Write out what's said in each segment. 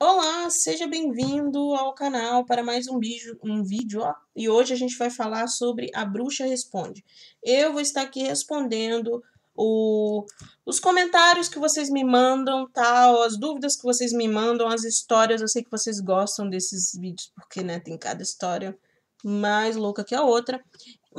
Olá, seja bem-vindo ao canal para mais um, vídeo. um vídeo, ó, E hoje a gente vai falar sobre a Bruxa Responde. Eu vou estar aqui respondendo o, os comentários que vocês me mandam, tal, tá? as dúvidas que vocês me mandam, as histórias. Eu sei que vocês gostam desses vídeos, porque, né, tem cada história mais louca que a outra.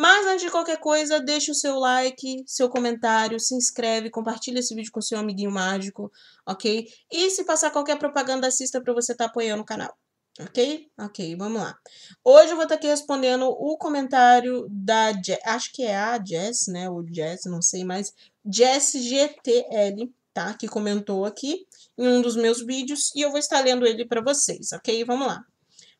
Mas antes de qualquer coisa, deixa o seu like, seu comentário, se inscreve, compartilha esse vídeo com seu amiguinho mágico, ok? E se passar qualquer propaganda, assista para você estar tá apoiando o canal. Ok? Ok, vamos lá. Hoje eu vou estar tá aqui respondendo o comentário da Je acho que é a Jess, né? Ou Jess, não sei mais. Jess GTL, tá? Que comentou aqui em um dos meus vídeos e eu vou estar lendo ele para vocês, ok? Vamos lá.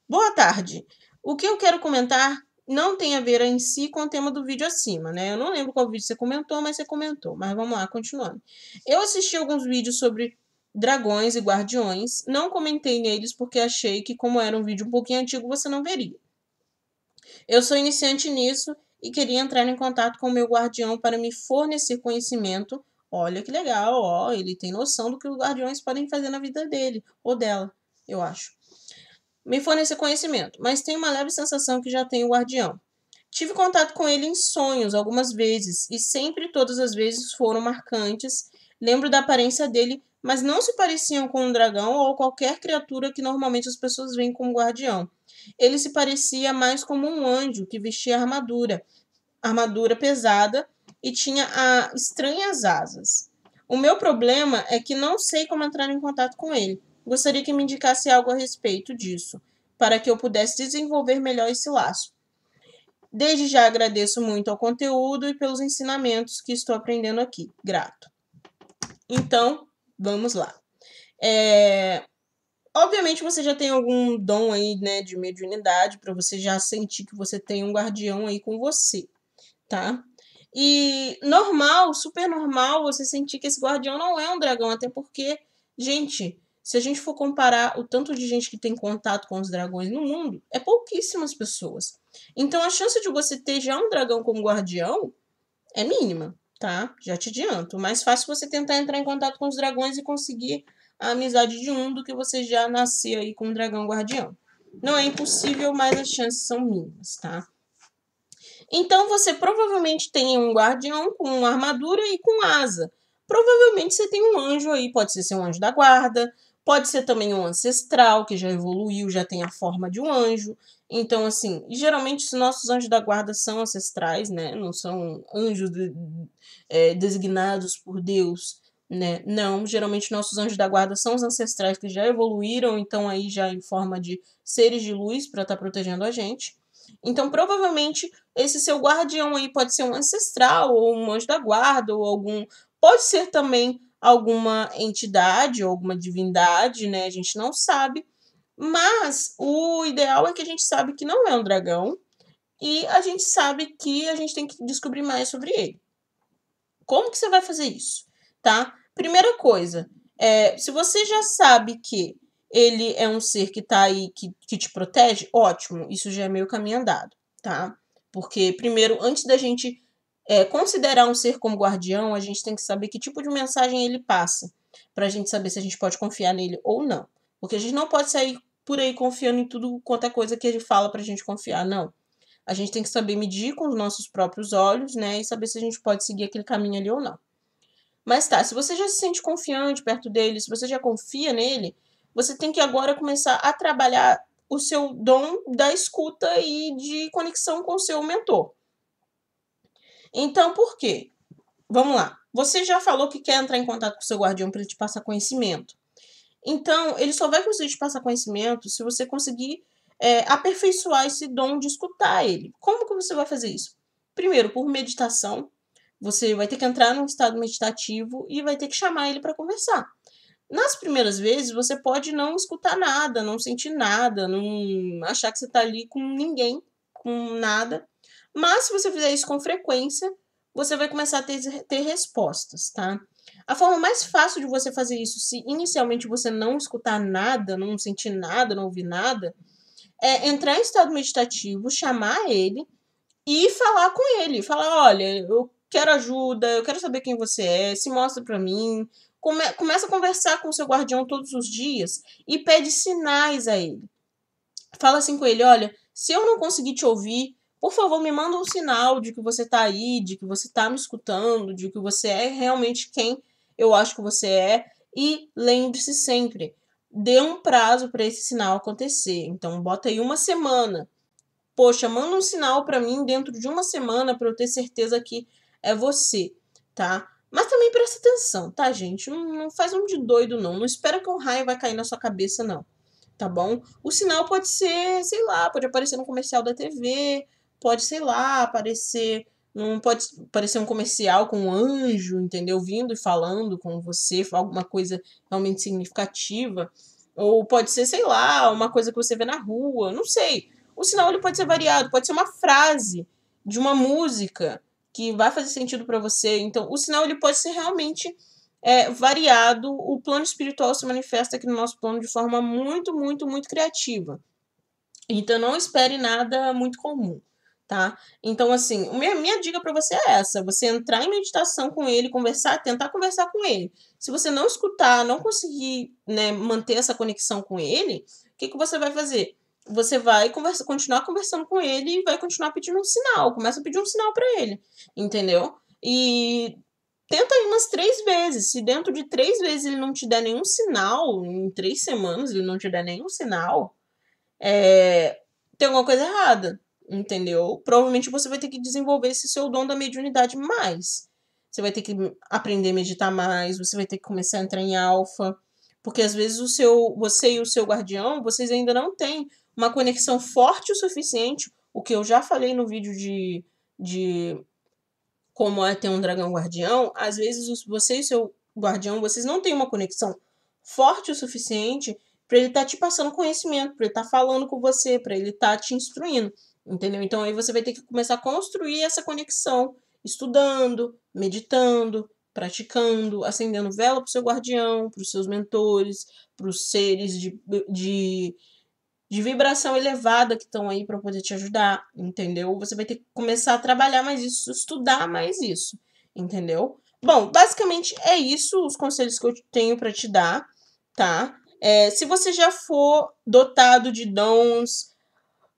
Boa tarde. O que eu quero comentar não tem a ver em si com o tema do vídeo acima, né? Eu não lembro qual vídeo você comentou, mas você comentou. Mas vamos lá, continuando. Eu assisti alguns vídeos sobre dragões e guardiões. Não comentei neles porque achei que, como era um vídeo um pouquinho antigo, você não veria. Eu sou iniciante nisso e queria entrar em contato com o meu guardião para me fornecer conhecimento. Olha que legal, ó, ele tem noção do que os guardiões podem fazer na vida dele ou dela, eu acho me fornecer conhecimento, mas tenho uma leve sensação que já tenho o guardião. Tive contato com ele em sonhos algumas vezes e sempre todas as vezes foram marcantes. Lembro da aparência dele, mas não se pareciam com um dragão ou qualquer criatura que normalmente as pessoas veem como guardião. Ele se parecia mais como um anjo que vestia armadura, armadura pesada e tinha a ah, estranhas asas. O meu problema é que não sei como entrar em contato com ele. Gostaria que me indicasse algo a respeito disso, para que eu pudesse desenvolver melhor esse laço. Desde já agradeço muito ao conteúdo e pelos ensinamentos que estou aprendendo aqui. Grato. Então, vamos lá. É... Obviamente você já tem algum dom aí, né, de mediunidade, para você já sentir que você tem um guardião aí com você, tá? E normal, super normal você sentir que esse guardião não é um dragão, até porque, gente, se a gente for comparar o tanto de gente que tem contato com os dragões no mundo, é pouquíssimas pessoas. Então a chance de você ter já um dragão como guardião é mínima, tá? Já te adianto. Mais fácil você tentar entrar em contato com os dragões e conseguir a amizade de um do que você já nascer aí com um dragão guardião. Não é impossível, mas as chances são mínimas, tá? Então você provavelmente tem um guardião com armadura e com asa. Provavelmente você tem um anjo aí, pode ser seu anjo da guarda, Pode ser também um ancestral que já evoluiu, já tem a forma de um anjo. Então, assim, geralmente os nossos anjos da guarda são ancestrais, né? Não são anjos de, é, designados por Deus, né? Não, geralmente nossos anjos da guarda são os ancestrais que já evoluíram, então aí já em forma de seres de luz para estar tá protegendo a gente. Então, provavelmente, esse seu guardião aí pode ser um ancestral, ou um anjo da guarda, ou algum. Pode ser também alguma entidade ou alguma divindade, né? A gente não sabe. Mas o ideal é que a gente sabe que não é um dragão e a gente sabe que a gente tem que descobrir mais sobre ele. Como que você vai fazer isso, tá? Primeira coisa, é, se você já sabe que ele é um ser que tá aí, que, que te protege, ótimo, isso já é meio caminho andado, tá? Porque, primeiro, antes da gente é, considerar um ser como guardião, a gente tem que saber que tipo de mensagem ele passa, para a gente saber se a gente pode confiar nele ou não. Porque a gente não pode sair por aí confiando em tudo quanto é coisa que ele fala para a gente confiar, não. A gente tem que saber medir com os nossos próprios olhos, né? E saber se a gente pode seguir aquele caminho ali ou não. Mas tá, se você já se sente confiante perto dele, se você já confia nele, você tem que agora começar a trabalhar o seu dom da escuta e de conexão com o seu mentor. Então, por quê? Vamos lá. Você já falou que quer entrar em contato com o seu guardião para ele te passar conhecimento. Então, ele só vai conseguir te passar conhecimento se você conseguir é, aperfeiçoar esse dom de escutar ele. Como que você vai fazer isso? Primeiro, por meditação. Você vai ter que entrar num estado meditativo e vai ter que chamar ele para conversar. Nas primeiras vezes, você pode não escutar nada, não sentir nada, não achar que você está ali com ninguém, com nada. Mas se você fizer isso com frequência, você vai começar a ter, ter respostas, tá? A forma mais fácil de você fazer isso, se inicialmente você não escutar nada, não sentir nada, não ouvir nada, é entrar em estado meditativo, chamar ele e falar com ele. Falar: olha, eu quero ajuda, eu quero saber quem você é, se mostra para mim. Come começa a conversar com o seu guardião todos os dias e pede sinais a ele. Fala assim com ele: olha, se eu não conseguir te ouvir, por favor, me manda um sinal de que você está aí, de que você está me escutando, de que você é realmente quem eu acho que você é. E lembre-se sempre, dê um prazo para esse sinal acontecer. Então, bota aí uma semana. Poxa, manda um sinal para mim dentro de uma semana para eu ter certeza que é você, tá? Mas também presta atenção, tá, gente? Não, não faz um de doido, não. Não espera que um raio vai cair na sua cabeça, não. Tá bom? O sinal pode ser, sei lá, pode aparecer no comercial da TV, pode, sei lá, aparecer. Não pode parecer um comercial com um anjo, entendeu? Vindo e falando com você, alguma coisa realmente significativa. Ou pode ser, sei lá, uma coisa que você vê na rua, não sei. O sinal ele pode ser variado, pode ser uma frase de uma música que vai fazer sentido para você. Então, o sinal ele pode ser realmente é, variado. O plano espiritual se manifesta aqui no nosso plano de forma muito, muito, muito criativa. Então, não espere nada muito comum tá? Então, assim, minha, minha dica para você é essa: você entrar em meditação com ele, conversar, tentar conversar com ele. Se você não escutar, não conseguir né, manter essa conexão com ele, o que, que você vai fazer? Você vai conversa, continuar conversando com ele e vai continuar pedindo um sinal. Começa a pedir um sinal para ele, entendeu? E tenta aí umas três vezes. Se dentro de três vezes ele não te der nenhum sinal, em três semanas ele não te der nenhum sinal, é, tem alguma coisa errada entendeu? Provavelmente você vai ter que desenvolver esse seu dom da mediunidade mais. Você vai ter que aprender a meditar mais, você vai ter que começar a entrar em alfa, porque às vezes o seu, você e o seu guardião, vocês ainda não têm uma conexão forte o suficiente, o que eu já falei no vídeo de, de como é ter um dragão guardião, às vezes você e o seu guardião, vocês não têm uma conexão forte o suficiente para ele estar tá te passando conhecimento, para ele estar tá falando com você, para ele estar tá te instruindo entendeu? Então aí você vai ter que começar a construir essa conexão, estudando, meditando, praticando, acendendo vela para seu guardião, para os seus mentores, para os seres de, de, de, vibração elevada que estão aí para poder te ajudar, entendeu? Você vai ter que começar a trabalhar mais isso, estudar mais isso, entendeu? Bom, basicamente é isso os conselhos que eu tenho para te dar, tá? É, se você já for dotado de dons,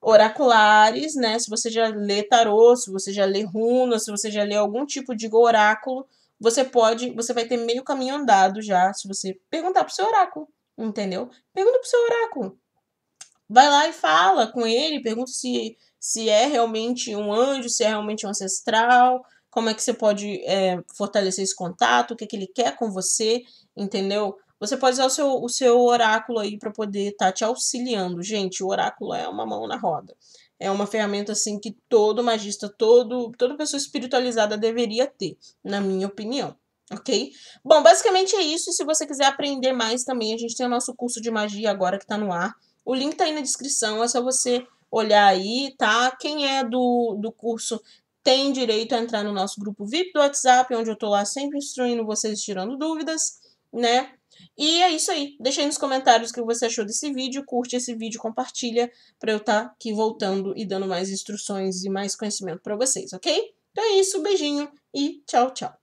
oraculares, né? Se você já lê tarô, se você já lê runa, se você já lê algum tipo de oráculo, você pode, você vai ter meio caminho andado já, se você perguntar pro seu oráculo, entendeu? Pergunta pro seu oráculo. Vai lá e fala com ele, pergunta se se é realmente um anjo, se é realmente um ancestral, como é que você pode é, fortalecer esse contato, o que, é que ele quer com você, entendeu? Você pode usar o seu, o seu oráculo aí para poder estar tá te auxiliando. Gente, o oráculo é uma mão na roda. É uma ferramenta assim que todo magista, todo, toda pessoa espiritualizada deveria ter, na minha opinião. Ok? Bom, basicamente é isso. E se você quiser aprender mais também, a gente tem o nosso curso de magia agora que está no ar. O link tá aí na descrição, é só você olhar aí, tá? Quem é do, do curso tem direito a entrar no nosso grupo VIP do WhatsApp, onde eu tô lá sempre instruindo vocês, tirando dúvidas né? E é isso aí. Deixa aí nos comentários o que você achou desse vídeo. Curte esse vídeo, compartilha para eu estar tá aqui voltando e dando mais instruções e mais conhecimento para vocês, ok? Então é isso, beijinho e tchau, tchau.